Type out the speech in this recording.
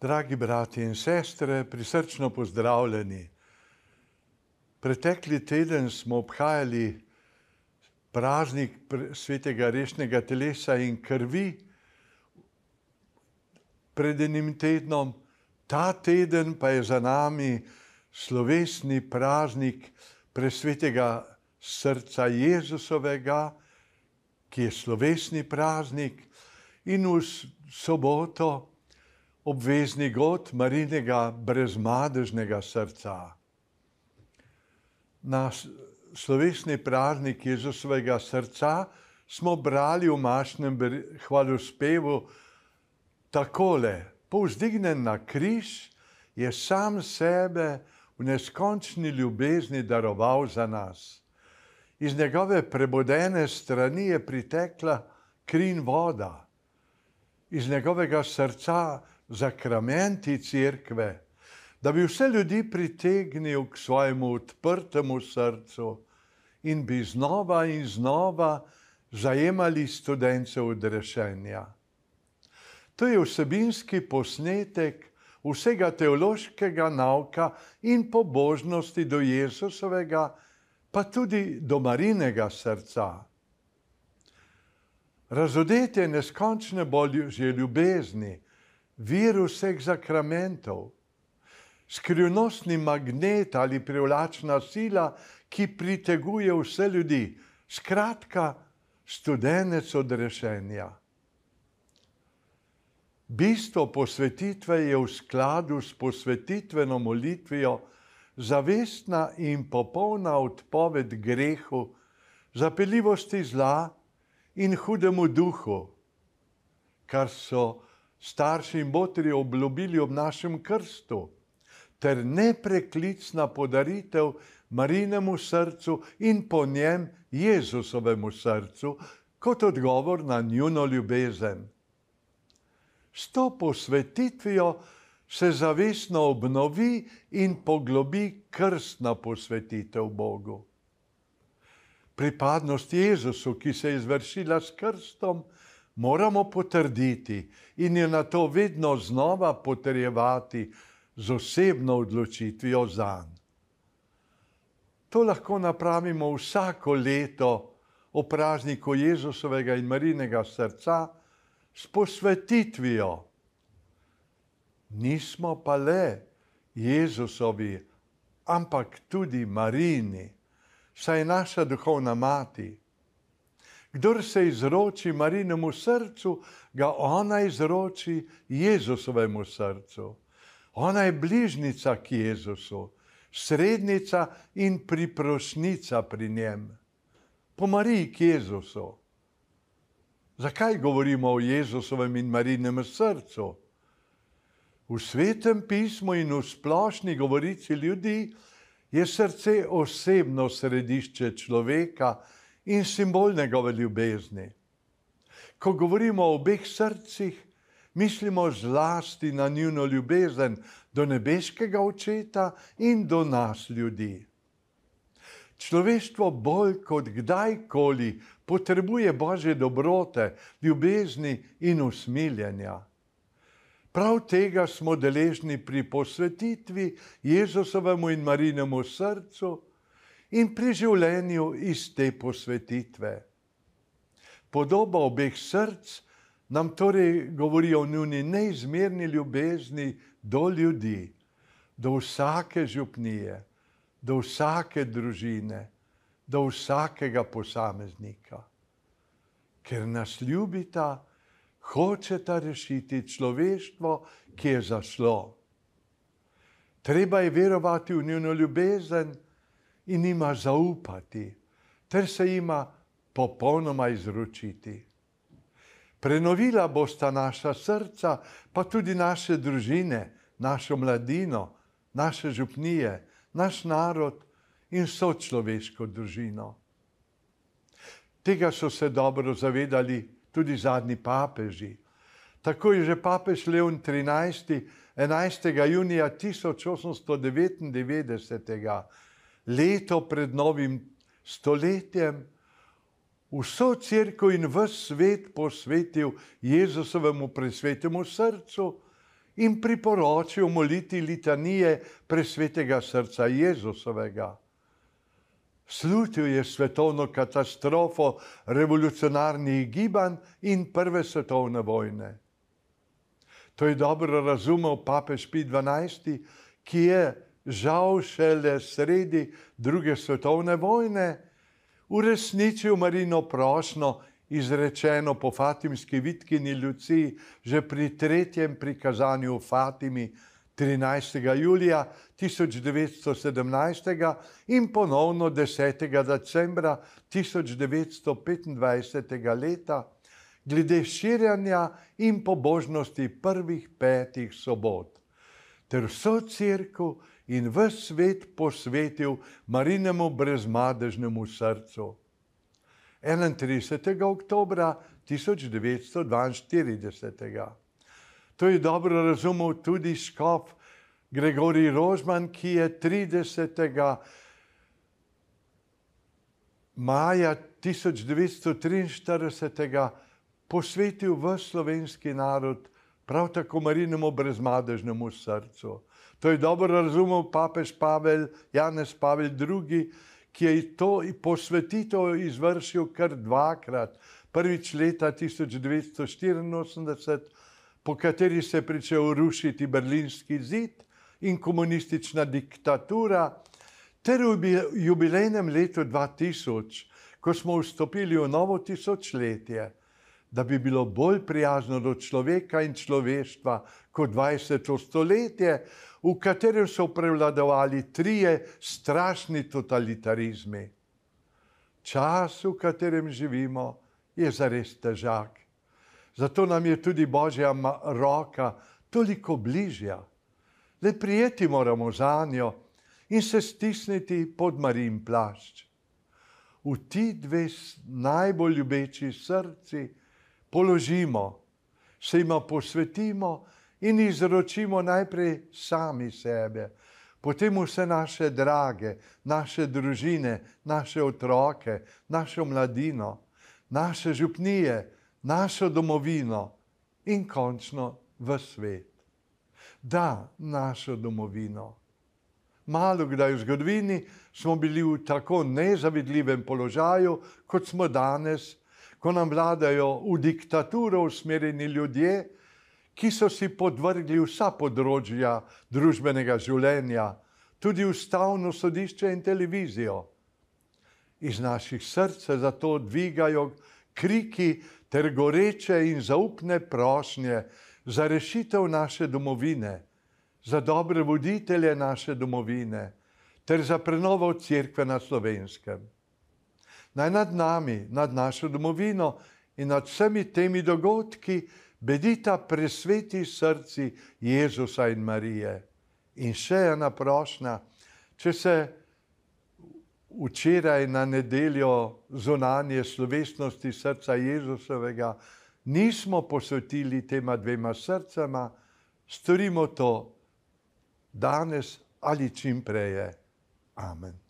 Dragi brati in sestre, prisrčno pozdravljeni. Pretekli teden smo obhajali praznik svetega rešnega telesa in krvi, pred enim tednom, ta teden pa je za nami slovesni praznik presvetega srca Jezusovega, ki je slovesni praznik in v soboto obvezni god marinega brezmadežnega srca. Na slovesni praznik Jezusovega srca smo brali v mašnem hvaljuspevu takole. Povzdignen na križ je sam sebe v neskončni ljubezni daroval za nas. Iz njegove prebodene strani je pritekla krin voda, iz njegovega srca zakramenti crkve, da bi vse ljudi pritegnil k svojemu odprtemu srcu in bi znova in znova zajemali študence odrešenja. To je vsebinski posnetek vsega teološkega nauka in pobožnosti do Jezusovega, pa tudi do Marinega srca. Razodete neskončne bolje že ljubezni, vir vseh zakramentov, skrivnostni magnet ali privlačna sila, ki priteguje vse ljudi, skratka, študenec odrešenja. Bistvo posvetitve je v skladu s posvetitveno molitvijo, zavestna in popolna odpoved grehu, zapeljivosti zla in hudemu duhu, kar so starši in botri obljubili ob našem krstu, ter nepreklicna podaritev Marinemu srcu in po njem Jezusovemu srcu, kot odgovor na njuno ljubezen. S to posvetitvijo se zavestno obnovi in poglobi krstna posvetitev Bogu. Pripadnost Jezusu, ki se je izvršila s krstom, moramo potrditi in je na to vedno znova potrjevati z osebno odločitvijo za njega. To lahko napravimo vsako leto ob prazniku Jezusovega in Marinega srca s posvetitvijo. Nismo pa le Jezusovi, ampak tudi Marini, saj je naša duhovna mati. Kdor se izroči Marinemu srcu, ga ona izroči Jezusovemu srcu. Ona je bližnica k Jezusu, srednica in priprošnica pri njem. Po Mariji k Jezusu. Zakaj govorimo o Jezusovem in Marinem srcu? V svetem pismu in v splošni govorici ljudi je srce osebno središče človeka in simbol njegove ljubezni. Ko govorimo o obeh srcih, mislimo zlasti na njuno ljubezen do nebeškega očeta in do nas ljudi. Človeštvo bolj kot kdajkoli potrebuje božje dobrote, ljubezni in usmiljenja. Prav tega smo deležni pri posvetitvi Jezusovemu in Marinemu srcu in pri življenju iz te posvetitve. Podoba obeh src nam torej govori o njuni neizmerni ljubezni do ljudi, do vsake župnije, do vsake družine, do vsakega posameznika. Ker nas ljubita, hočeta rešiti človeštvo, ki je zašlo. Treba je verovati v njeno ljubezen in jim zaupati, ter se jima popolnoma izročiti. Prenovila bosta naša srca, pa tudi naše družine, našo mladino, naše župnije, naš narod in vso človeško družino. Tega so se dobro zavedali tudi zadnji papeži. Tako je že papež Leon XIII. 11. junija 1899 leto pred novim stoletjem, vso crkvo in v svet posvetil Jezusovemu presvetemu srcu in priporočil moliti litanije presvetega srca Jezusovega. Slutil je svetovno katastrofo revolucionarnih gibanj in prve svetovne vojne. To je dobro razumel papež Pi XII, ki je žal šele sredi druge svetovne vojne, uresničil Marino prošno, izrečeno po Fatimski vitkini Ljuci že pri tretjem prikazanju Fatimi 13. julija 1917 in ponovno 10. decembra 1925. leta. Glede širjanja in pobožnosti prvih petih sobot ter vso crkvo in v svet posvetil Marinemu brezmadežnemu srcu. 31. oktober 1942. To je dobro razumel tudi škof Gregorij Rožman, ki je 30. maja 1943. posvetil v slovenski narod prav tako marinemu brezmadežnemu srcu. To je dobro razumel papež Pavel, Janez Pavel II., ki je to posvetitev izvršil kar dvakrat. Prvič leta 1984, po kateri se je pričel rušiti berlinski zid in komunistična diktatura, ter v jubilejnem letu 2000, ko smo vstopili v novo tisočletje da bi bilo bolj prijazno do človeka in človeštva kot 20. stoletje, v katerem so prevladovali trije strašni totalitarizmi. Čas, v katerem živimo, je zares težak. Zato nam je tudi Božja roka toliko bližja. Le prijeti moramo za njo in se stisniti pod marin plašč. V ti dve najbolj ljubeči srci položimo, se jim posvetimo in izročimo najprej sami sebe, potem vse naše drage, naše družine, naše otroke, našo mladino, naše župnije, našo domovino in končno v svet. Da, našo domovino. Malo kdaj v zgodovini smo bili v tako nezavidljivem položaju, kot smo danes ko nam vladajo v diktaturo usmerjeni ljudje, ki so si podvrgli vsa področja družbenega življenja, tudi ustavno sodišče in televizijo. Iz naših src se zato dvigajo kriki ter goreče in zaupne prošnje za rešitev naše domovine, za dobre voditelje naše domovine ter za prenovo cerkve na slovenskem naj nad nami, nad našo domovino in nad vsemi temi dogodki bedita presveti srci Jezusa in Marije. In še ena prošnja, če se včeraj na nedeljo zunanje slovesnosti srca Jezusovega nismo posvetili tema dvema srcema, storimo to danes ali čim prej. Amen.